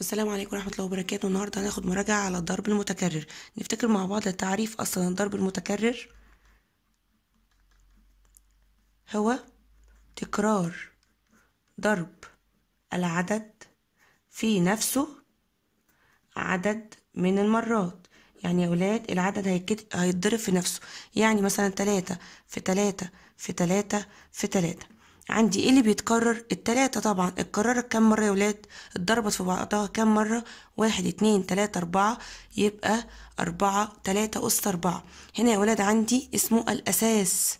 السلام عليكم ورحمة الله وبركاته النهاردة هناخد مراجعة على الضرب المتكرر نفتكر مع بعض تعريف أصلا الضرب المتكرر هو تكرار ضرب العدد في نفسه عدد من المرات يعني يا ولاد العدد هيتضرب في نفسه يعني مثلا تلاتة في تلاتة في تلاتة في تلاتة عندي ايه اللي بيتكرر التلاتة طبعا اتكررت كام مرة يا ولاد اتضربت في بعضها كام مرة واحد اتنين تلاتة اربعة يبقى اربعة تلاتة اس اربعة هنا يا ولاد عندي اسمه الاساس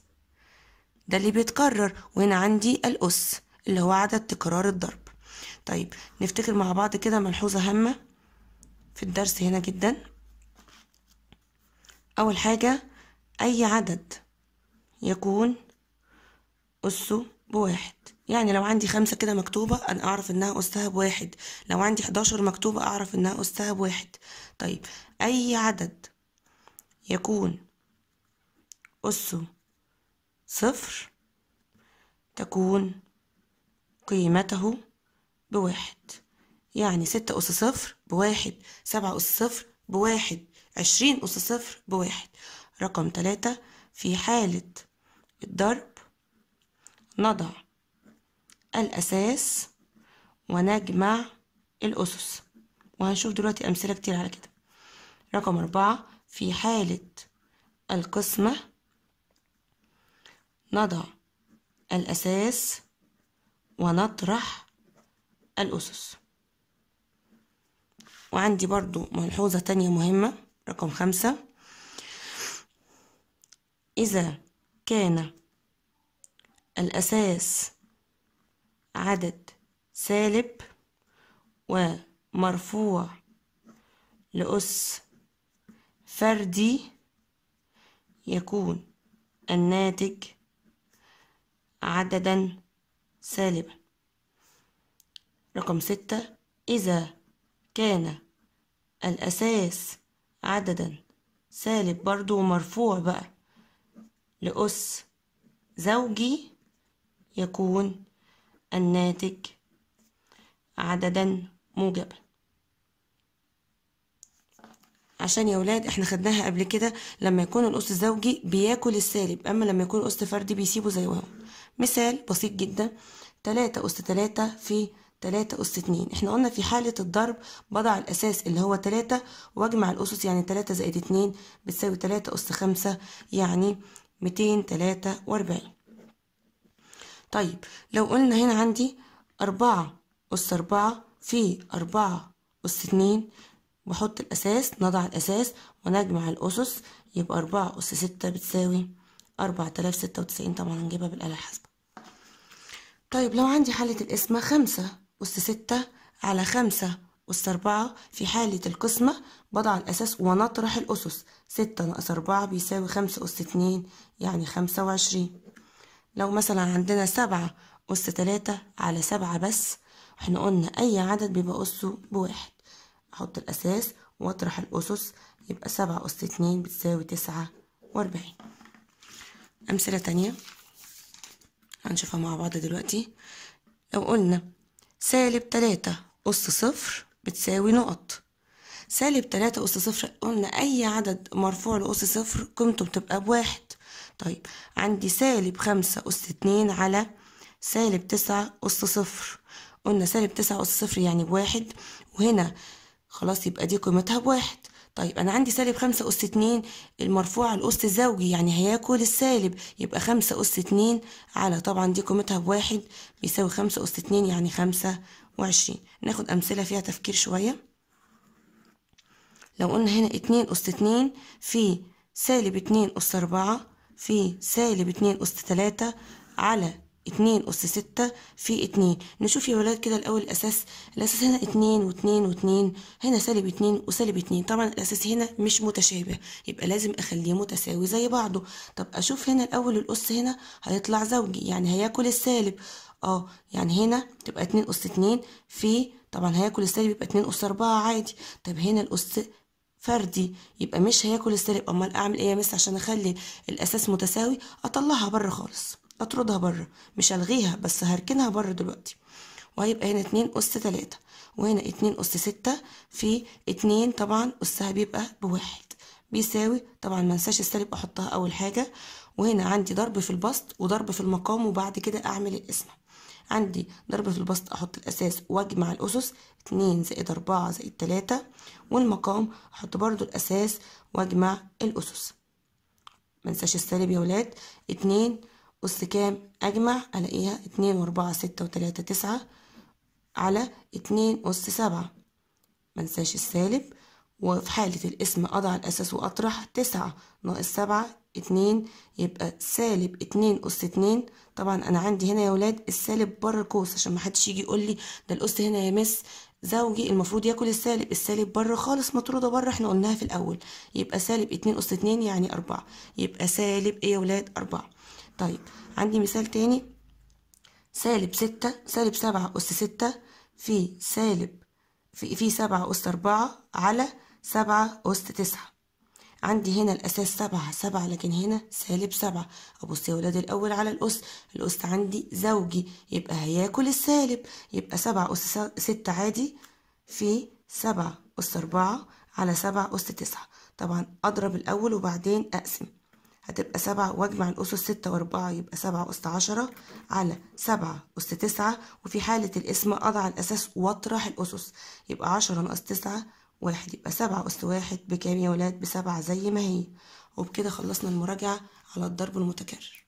ده اللي بيتكرر وهنا عندي الاس اللي هو عدد تكرار الضرب طيب نفتكر مع بعض كده ملحوظة هامة في الدرس هنا جدا اول حاجة اي عدد يكون اسه بواحد يعني لو عندي خمسة كده مكتوبة أنا أعرف إنها أسها بواحد لو عندي حداشر مكتوبة أعرف إنها أسها بواحد طيب أي عدد يكون أسه صفر تكون قيمته بواحد يعني ستة أس صفر بواحد سبعة أس صفر بواحد عشرين أس صفر بواحد رقم تلاتة في حالة الضرب نضع الأساس ونجمع الأسس وهنشوف دلوقتي أمثلة كتير على كده رقم أربعة في حالة القسمة نضع الأساس ونطرح الأسس وعندي برضو ملحوظة تانية مهمة رقم خمسة إذا كان الأساس عدد سالب ومرفوع لأس فردي يكون الناتج عددا سالبا رقم ستة إذا كان الأساس عددا سالب برضو مرفوع بقى لأس زوجي يكون الناتج عددا موجبا عشان يا ولاد احنا خدناها قبل كده لما يكون الاس زوجي بياكل السالب اما لما يكون الاس فردي بيسيبه زي ما هو مثال بسيط جدا تلاتة أس تلاتة في تلاتة أس اتنين احنا قلنا في حالة الضرب بضع الأساس اللي هو تلاتة واجمع الأسس يعني تلاتة زائد اتنين بتساوي تلاتة أس خمسة يعني ميتين تلاتة وأربعين طيب لو قلنا هنا عندي أربعة أس أربعة في أربعة أس اتنين بحط الأساس نضع الأساس ونجمع الأسس يبقى أربعة أس ستة بتساوي أربعة تلاف ستة وتسعين طبعا هنجيبها بالآلة الحاسبة طيب لو عندي حالة القسمة خمسة أس ستة على خمسة أس أربعة في حالة القسمة بضع الأساس ونطرح الأسس ستة ناقص أربعة بيساوي خمسة أس اتنين يعني خمسة وعشرين لو مثلا عندنا سبعة أس تلاتة على سبعة بس احنا قلنا أي عدد بيبقى أسه بواحد أحط الأساس وأطرح الأسس يبقى سبعة أس اتنين بتساوي تسعة وأربعين أمثلة تانية هنشوفها مع بعض دلوقتي لو قلنا سالب تلاتة أس صفر بتساوي نقط سالب تلاتة أس صفر قلنا أي عدد مرفوع لأس صفر قيمته بتبقى بواحد طيب عندي سالب خمسة أس اتنين على سالب تسعة أس صفر قلنا سالب تسعة أس صفر يعني بواحد وهنا خلاص يبقى دي قيمتها بواحد طيب أنا عندي سالب خمسة أس اتنين المرفوعة الأس الزوجي يعني هياكل السالب يبقى خمسة أس اتنين على طبعا دي قيمتها بواحد بيساوي خمسة أس اتنين يعني خمسة وعشرين ناخد أمثلة فيها تفكير شوية لو قلنا هنا اتنين أس اتنين في سالب اتنين أس أربعة في سالب اتنين أس تلاتة على اتنين أس ستة في اتنين نشوف يا ولاد كده الأول الأساس الأساس هنا اتنين واتنين واتنين هنا سالب اتنين وسالب اتنين طبعا الأساس هنا مش متشابه يبقى لازم أخليه متساوي زي بعضه طب أشوف هنا الأول الأس هنا هيطلع زوجي يعني هياكل السالب اه يعني هنا تبقى اتنين أس اتنين في طبعا هياكل السالب يبقى اتنين أس أربعة عادي طب هنا الأس فردي يبقى مش هياكل السالب امال اعمل ايه يا مس عشان اخلي الاساس متساوي اطلعها بره خالص اطردها بره مش الغيها بس هركنها بره دلوقتي وهيبقى هنا اتنين اس تلاتة وهنا اتنين اس ستة في اتنين طبعا اسها بيبقى بواحد بيساوي طبعا ما انساش السالب احطها اول حاجة وهنا عندي ضرب في البسط وضرب في المقام وبعد كده اعمل القسمه عندي ضرب في البسط احط الاساس واجمع الاسس اتنين زائد اربعة زائد تلاتة والمقام احط برضو الاساس واجمع الاسس منساش السالب يا ولاد اتنين أس كام أجمع ألاقيها اتنين وأربعة ستة وتلاتة تسعة على اتنين أس سبعة منساش السالب وفي حالة الاسم أضع الأساس وأطرح تسعة ناقص سبعة اتنين يبقى سالب اتنين أس اتنين طبعا أنا عندي هنا يا ولاد السالب بره القوس عشان محدش يجي يقول لي ده الأس هنا يمس زوجي المفروض ياكل السالب السالب بره خالص مطرودة بره احنا قلناها في الأول يبقى سالب اتنين أس اتنين يعني أربعة يبقى سالب ايه يا ولاد أربعة طيب عندي مثال تاني سالب ستة سالب سبعة أس ستة في سالب في في سبعة أس أربعة على سبعة أس تسعة عندي هنا الأساس سبعة سبعة لكن هنا سالب سبعة أبص يا ولاد الأول على الأس الأس عندي زوجي يبقى هياكل السالب يبقى سبعة أس ستة عادي في سبعة أس أربعة على سبعة أس تسعة طبعا أضرب الأول وبعدين أقسم هتبقى سبعة وأجمع الأسس ستة وأربعة يبقى سبعة أس عشرة على سبعة أس تسعة وفي حالة القسمة أضع الأساس وأطرح الأسس يبقى عشرة ناقص تسعة واحد يبقى سبعة أس واحد بكام يا ولاد بسبعة زي ما هي وبكده خلصنا المراجعة على الضرب المتكرر